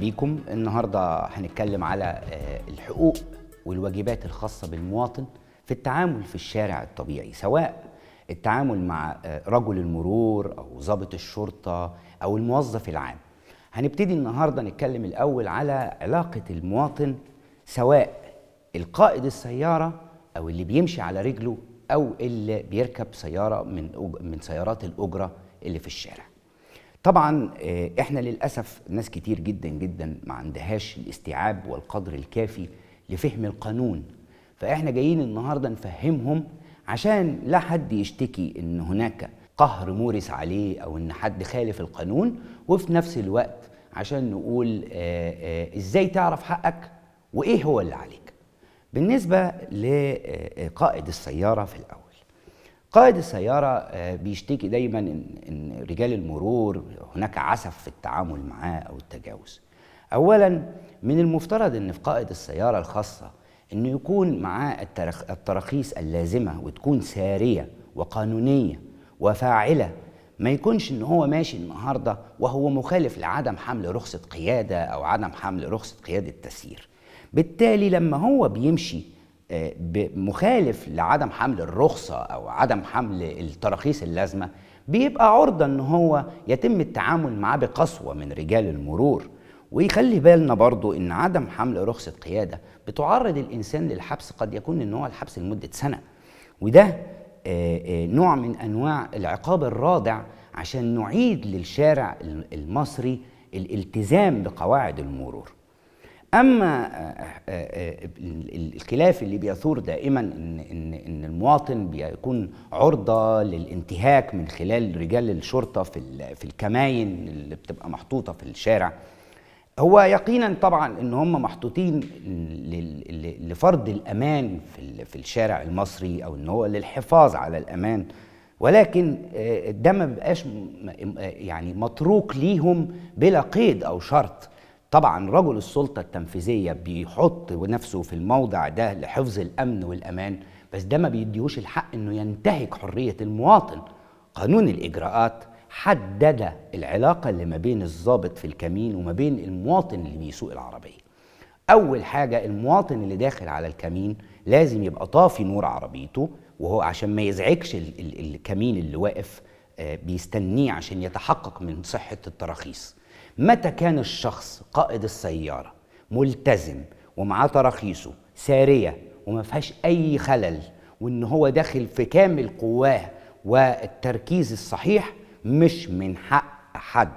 بيكم النهارده هنتكلم على آه، الحقوق والواجبات الخاصه بالمواطن في التعامل في الشارع الطبيعي سواء التعامل مع آه، رجل المرور او ضابط الشرطه او الموظف العام هنبتدي النهارده نتكلم الاول على علاقه المواطن سواء القائد السياره او اللي بيمشي على رجله او اللي بيركب سياره من من سيارات الاجره اللي في الشارع طبعا آه، احنا للاسف ناس كتير جدا جدا ما عندهاش الاستيعاب والقدر الكافي لفهم القانون فاحنا جايين النهارده نفهمهم عشان لا حد يشتكي ان هناك قهر مورس عليه او ان حد خالف القانون وفي نفس الوقت عشان نقول آه، آه، ازاي تعرف حقك وايه هو اللي عليك بالنسبه لقائد السياره في الاول قائد السيارة آه، بيشتكي دايما إن رجال المرور هناك عسف في التعامل معاه أو التجاوز أولا من المفترض أن في قائد السيارة الخاصة أنه يكون معاه التراخيص اللازمة وتكون سارية وقانونية وفاعلة ما يكونش ان هو ماشي النهارده وهو مخالف لعدم حمل رخصه قياده او عدم حمل رخصه قياده تسيير بالتالي لما هو بيمشي آه، مخالف لعدم حمل الرخصة أو عدم حمل التراخيص اللازمة بيبقى عرضة إن هو يتم التعامل معاه بقسوة من رجال المرور ويخلي بالنا برضو إن عدم حمل رخصة قيادة بتعرض الإنسان للحبس قد يكون إن هو الحبس لمدة سنة وده آه، آه، نوع من أنواع العقاب الرادع عشان نعيد للشارع المصري الالتزام بقواعد المرور اما آه، آه، آه، الخلاف اللي بيثور دائما ان ان ان المواطن بيكون عرضه للانتهاك من خلال رجال الشرطه في في الكماين اللي بتبقى محطوطه في الشارع هو يقينا طبعا ان هم محطوطين لفرض الامان في في الشارع المصري او ان هو للحفاظ على الامان ولكن ده ما بيبقاش يعني متروك ليهم بلا قيد او شرط طبعا رجل السلطة التنفيذية بيحط نفسه في الموضع ده لحفظ الأمن والأمان بس ده ما بيديهوش الحق أنه ينتهك حرية المواطن قانون الإجراءات حدد العلاقة اللي ما بين الضابط في الكمين وما بين المواطن اللي بيسوق العربية أول حاجة المواطن اللي داخل على الكمين لازم يبقى طافي نور عربيته وهو عشان ما يزعجش الكمين اللي واقف آه، بيستنيه عشان يتحقق من صحة التراخيص متى كان الشخص قائد السيارة ملتزم ومعاه تراخيصه سارية وما فيهاش أي خلل وإن هو داخل في كامل قواه والتركيز الصحيح مش من حق حد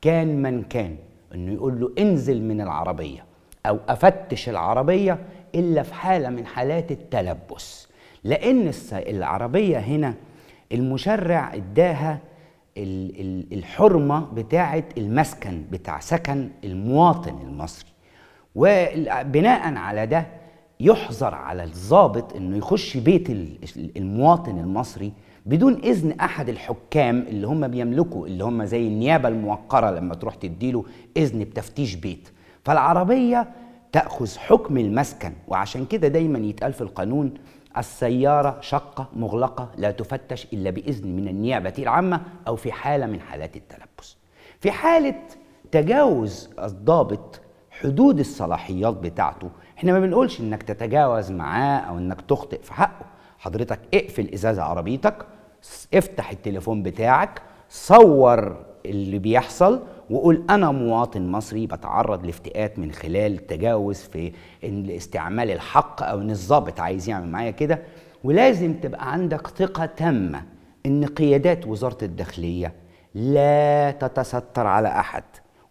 كان من كان إنه يقول له انزل من العربية أو أفتش العربية إلا في حالة من حالات التلبس لأن العربية هنا المشرع اداها الحرمه بتاعه المسكن بتاع سكن المواطن المصري وبناء على ده يحظر على الضابط انه يخش بيت المواطن المصري بدون اذن احد الحكام اللي هم بيملكوا اللي هم زي النيابه الموقره لما تروح تديله اذن بتفتيش بيت فالعربيه تاخذ حكم المسكن وعشان كده دايما يتقال في القانون السيارة شقة مغلقة لا تفتش إلا بإذن من النيابة العامة أو في حالة من حالات التلبس في حالة تجاوز الضابط حدود الصلاحيات بتاعته احنا ما بنقولش انك تتجاوز معاه او انك تخطئ في حقه حضرتك اقفل ازازة عربيتك افتح التليفون بتاعك صور اللي بيحصل وقول أنا مواطن مصري بتعرض لافتئات من خلال تجاوز في استعمال الحق أو إن الظابط عايز يعمل معايا كده ولازم تبقى عندك ثقة تامة إن قيادات وزارة الداخلية لا تتستر على أحد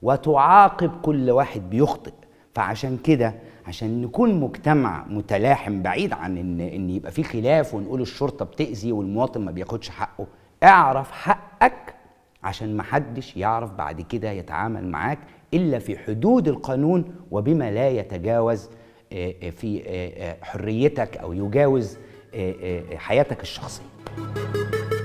وتعاقب كل واحد بيخطئ فعشان كده عشان نكون مجتمع متلاحم بعيد عن ان ان يبقى في خلاف ونقول الشرطه بتاذي والمواطن ما بياخدش حقه اعرف حقك عشان محدش يعرف بعد كده يتعامل معاك إلا في حدود القانون وبما لا يتجاوز آه، آه، في آه، حريتك أو يجاوز حياتك الشخصية